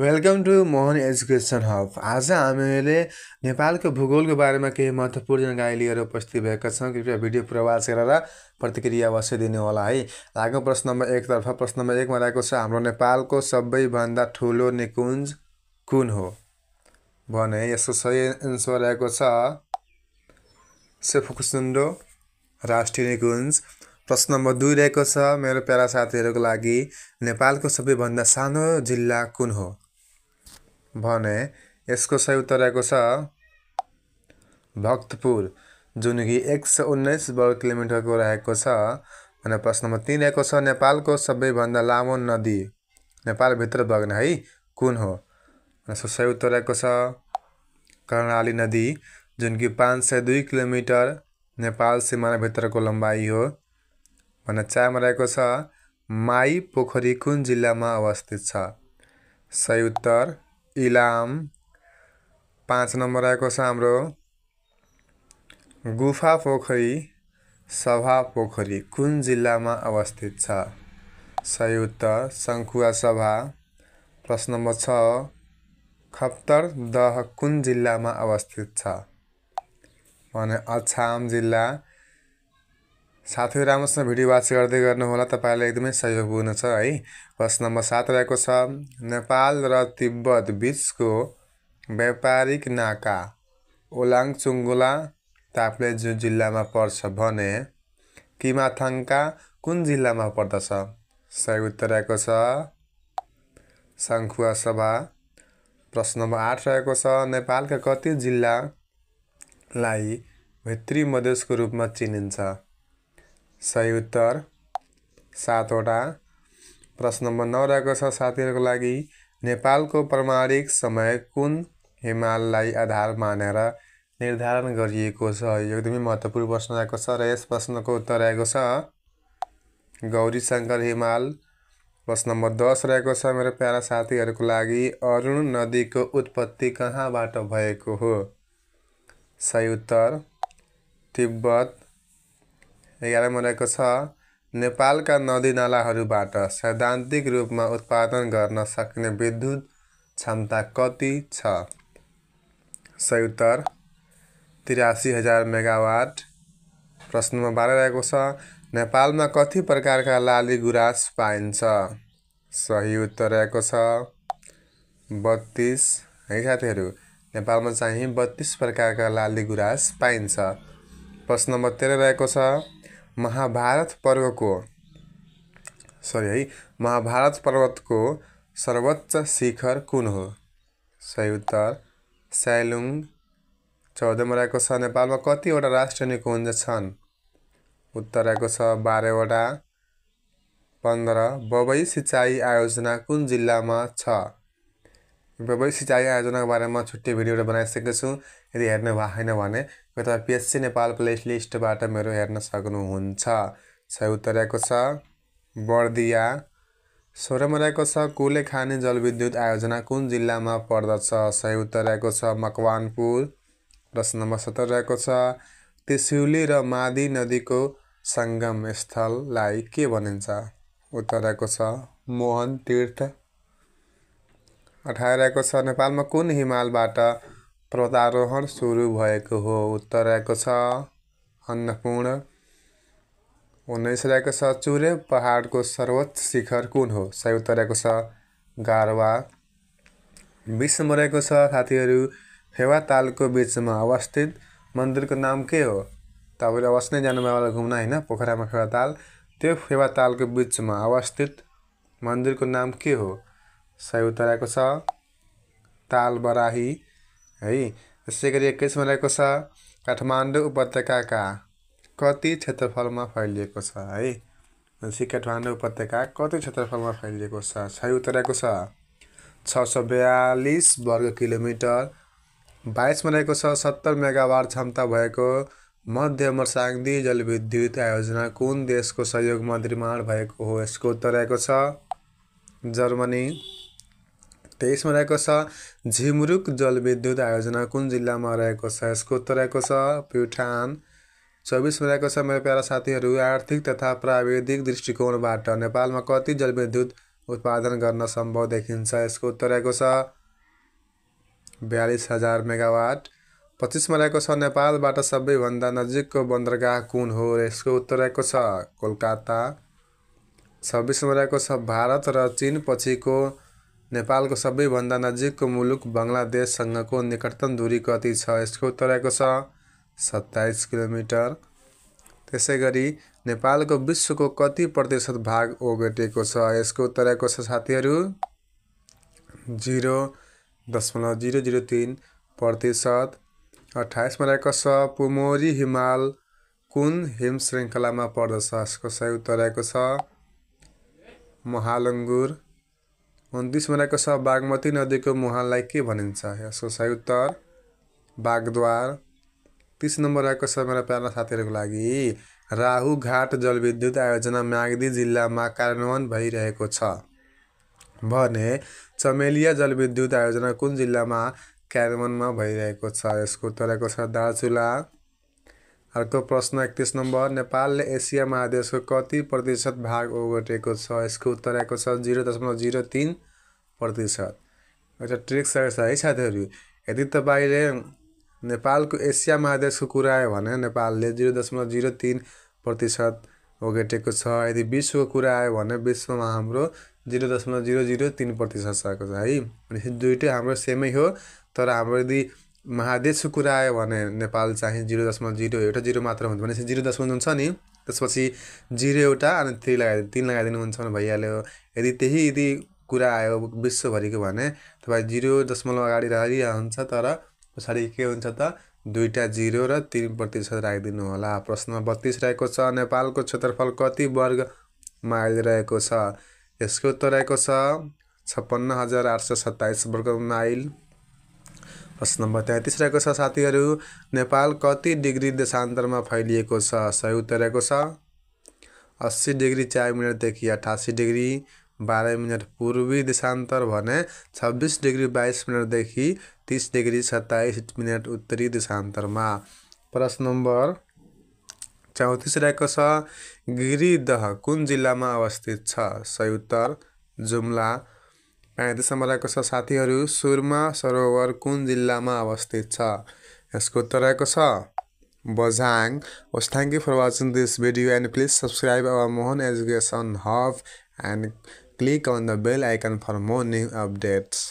welcome to Mohan education hub आज हामीले नेपालको भूगोलको बारेमा केही महत्त्वपूर्ण जानकारी लिएर उपस्थित भएका छौँ कृपया भिडियो प्रवास गरेर प्रतिक्रिया अवश्य दिनुहोला है लागो प्रश्न नम्बर एकतर्फ प्रश्न नम्बर एकमा रहेको छ हाम्रो नेपालको सबैभन्दा ठुलो निकुञ्ज कुन हो भने यसको सही एन्सर रहेको छ सेफुकुसुन्डो राष्ट्रिय निकुञ्ज प्रश्न नम्बर दुई रहेको छ मेरो प्यारा साथीहरूको लागि नेपालको सबैभन्दा सानो जिल्ला कुन हो भने यसको सही उत्तर रहेको छ भक्तपुर जुन कि एक सय उन्नाइस वर्ग किलोमिटरको रहेको छ भने प्रश्न नम्बर तिन रहेको छ नेपालको सबैभन्दा लामो नदी नेपालभित्र बग्ने है कुन हो यसको सही उत्तर रहेको छ कर्णाली नदी जुन कि पाँच सय दुई किलोमिटर नेपाल सिमानाभित्रको लम्बाइ हो भने चारमा रहेको छ माई पोखरी कुन जिल्लामा अवस्थित छ सही उत्तर इलाम पाँच नम्बर आएको छ हाम्रो गुफा पोखरी सभा पोखरी कुन जिल्लामा अवस्थित छ सही उत्तर सङ्खुवा सभा प्रश्न नम्बर छ खप्तर दह कुन जिल्लामा अवस्थित छ भने अछाम जिल्ला साथै राम्रोसँग भिडियो वाच गर्दै गर्नु होला तपाईँलाई एकदमै सहयोग हुनु छ है प्रश्न नम्बर सात रहेको छ नेपाल र तिब्बत बिचको व्यापारिक नाका ओलाङचुङ्गुला जुन जिल्लामा पर्छ भने किमाथाङका कुन जिल्लामा पर्दछ सही उत्तर रहेको छ सङ्खुवा सभा प्रश्न नम्बर आठ रहेको छ नेपालका कति जिल्लालाई भित्री मधेसको रूपमा चिनिन्छ सही उत्तर सातवटा प्रश्न नम्बर नौ रहेको छ साथीहरूको लागि नेपालको प्रमाणिक समय कुन हिमाललाई आधार मानेर निर्धारण गरिएको छ यो एकदमै महत्त्वपूर्ण प्रश्न रहेको छ र यस प्रश्नको उत्तर रहेको छ गौरी शङ्कर हिमाल प्रश्न नम्बर दस रहेको छ मेरो प्यारा साथीहरूको लागि अरुण नदीको उत्पत्ति कहाँबाट भएको हो सही उत्तर तिब्बत एघार मनाएको छ नेपालका नदीनालाहरूबाट सैद्धान्तिक रूपमा उत्पादन गर्न सक्ने विद्युत क्षमता कति छ सही उत्तर तिरासी हजार मेगावाट प्रश्न नम्बर बाह्र रहेको छ नेपालमा कति प्रकारका लाली गुराँस पाइन्छ सही उत्तर रहेको छ बत्तिस है साथीहरू नेपालमा चाहिँ बत्तिस प्रकारका लाली गुराँस पाइन्छ प्रश्न नम्बर तेह्र रहेको छ महाभारत पर्वको सरी है महाभारत पर्वतको सर्वोच्च शिखर कुन हो सही उत्तर चौधमा रहेको छ नेपालमा कतिवटा राष्ट्रिय निकुञ्ज छन् उत्तर रहेको छ बाह्रवटा पन्ध्र बबई सिँचाइ आयोजना कुन जिल्लामा छ बबई सिँचाइ आयोजनाको बारेमा छुट्टै भिडियोहरू बनाइसकेको छु यदि हेर्नु भएको छैन भने अथवा पिएससी नेपाल प्लेस लिस्टबाट मेरो हेर्न सक्नुहुन्छ छ रहेको छ बर्दिया सोह्रमा रहेको छ कुले खाने जलविद्युत आयोजना कुन जिल्लामा पर्दछ सय रहेको छ मकवानपुर प्रश्न नम्बर रहेको छ त्रिशुली र मादी नदीको सङ्गम स्थललाई के भनिन्छ उत्तर रहेको छ मोहन तीर्थ अठार रहेको छ नेपालमा कुन हिमालबाट पर्वतारोहण सुरु भएको हो उत्तर रहेको छ अन्नपूर्ण उन्नाइस रहेको छ चुरे पहाडको सर्वोच्च शिखर कुन हो सही उत्तर रहेको छ गारवा बिसमा रहेको छ साथीहरू फेवा तालको बिचमा अवस्थित मन्दिरको नाम के हो तपाईँले अवश्य नै जानुभयो होला घुम्न होइन पोखरामा फेवा ताल त्यो फेवा तालको बिचमा अवस्थित मन्दिरको नाम के हो सही उत्तर रहेको छ ताल बराही है त्यसै गरी एक्काइस रहेको छ काठमाडौँ उपत्यकाका कति क्षेत्रफलमा फैलिएको छ है भनेपछि काठमाडौँ उपत्यका कति क्षेत्रफलमा फैलिएको छ सही उत्तर आएको छ छ सौ बयालिस वर्ग किलोमिटर बाइसमा रहेको छ सत्तर मेगावाट क्षमता भएको मध्य मर्साङ्गी जलविद्युत आयोजना कुन देशको सहयोगमा निर्माण भएको हो यसको उत्तर आएको छ जर्मनी तेइसमा रहेको छ झिमरुक जलविद्युत आयोजना कुन जिल्लामा रहेको छ यसको उत्तर रहेको छ प्युठान चौबिसमा रहेको छ मेरो प्यारा साथीहरू आर्थिक तथा प्राविधिक दृष्टिकोणबाट नेपालमा कति जलविद्युत उत्पादन गर्न सम्भव देखिन्छ यसको उत्तर रहेको छ बयालिस हजार मेगावाट पच्चिसमा रहेको छ नेपालबाट सबैभन्दा नजिकको बन्दरगाह कुन हो यसको उत्तर रहेको छ कोलकाता छब्बिसमा रहेको छ भारत र पछिको नेपालको सबैभन्दा नजिकको मुलुक बङ्गलादेशसँगको निकटतम दूरी कति छ यसको उत्तर आएको छ सत्ताइस किलोमिटर त्यसै गरी नेपालको विश्वको कति प्रतिशत भाग ओगटेको छ यसको उत्तर आएको छ साथीहरू जिरो दशमलव जिरो जिरो तिन प्रतिशत अठाइसमा रहेको छ पुमोरी हिमाल कुन हिम श्रृङ्खलामा पर्दछ यसको सही उत्तर आएको छ महालङ्गुर दुश्मनाको छ बागमती नदीको मुहानलाई के भनिन्छ यसको सही उत्तर बागद्वार तिस नम्बर आएको छ मेरो प्यारा साथीहरूको लागि राहु घाट जलविद्युत आयोजना म्याग्दी जिल्लामा कार्यान्वयन भइरहेको छ भने चमेलिया जलविद्युत आयोजना कुन जिल्लामा कार्यान्वयनमा भइरहेको छ यसको उत्तर आएको छ दार्चुला अर्को प्रश्न एकतिस नम्बर नेपालले एसिया महादेशको कति प्रतिशत भाग ओगटेको छ यसको उत्तर आएको छ जिरो दशमलव जिरो तिन प्रतिशत एउटा ट्रिक छ है साथीहरू यदि तपाईँले नेपालको एसिया महादेशको कुरा आयो भने नेपालले जिरो दशमलव जिरो तिन प्रतिशत ओगटेको छ यदि विश्वको कुरा आयो भने विश्वमा हाम्रो जिरो दशमलव जिरो जिरो तिन प्रतिशत सकेको छ है भनेपछि दुइटै हाम्रो सेमै हो तर हाम्रो यदि महादेशको कुरा आयो भने नेपाल चाहिँ जिरो दशमलव जिरो एउटा जिरो मात्र हुन्छ भने जिरो दशमलव हुन्छ नि त्यसपछि जिरो एउटा अनि थ्री लगाइ तिन लगाइदिनुहुन्छ भने भइहाल्यो यदि त्यही यदि कुरा आयो विश्वभरिको भने तपाईँ जिरो दशमलव अगाडि राखिहाल्छ तर पछाडि के हुन्छ त दुईवटा जिरो र तिन प्रतिशत राखिदिनु होला प्रश्नमा बत्तिस रहेको छ नेपालको क्षेत्रफल कति वर्ग माइल रहेको छ यसको उत्तर रहेको छ छप्पन्न हजार आठ सय सत्ताइस वर्ग माइल प्रश्न नम्बर तेत्तिस रहेको छ साथीहरू नेपाल कति डिग्री देशान्तरमा फैलिएको छ सही उत्तर रहेको छ अस्सी डिग्री चार मिनटदेखि अठासी डिग्री बाह्र मिनट पूर्वी देशान्तर भने छब्बिस डिग्री बाइस मिनटदेखि तिस डिग्री सत्ताइस मिनट उत्तरी देशान्तरमा प्रश्न नम्बर चौतिस रहेको छ गिरिदह कुन जिल्लामा अवस्थित छ सही उत्तर जुम्ला यसमा रहेको छ साथीहरू सुरमा सरोवर कुन जिल्लामा अवस्थित छ यसको उत्तर रहेको छ बझाङ होस् thank you for watching this video and please subscribe our Mohan education hub and click on the bell icon for more new updates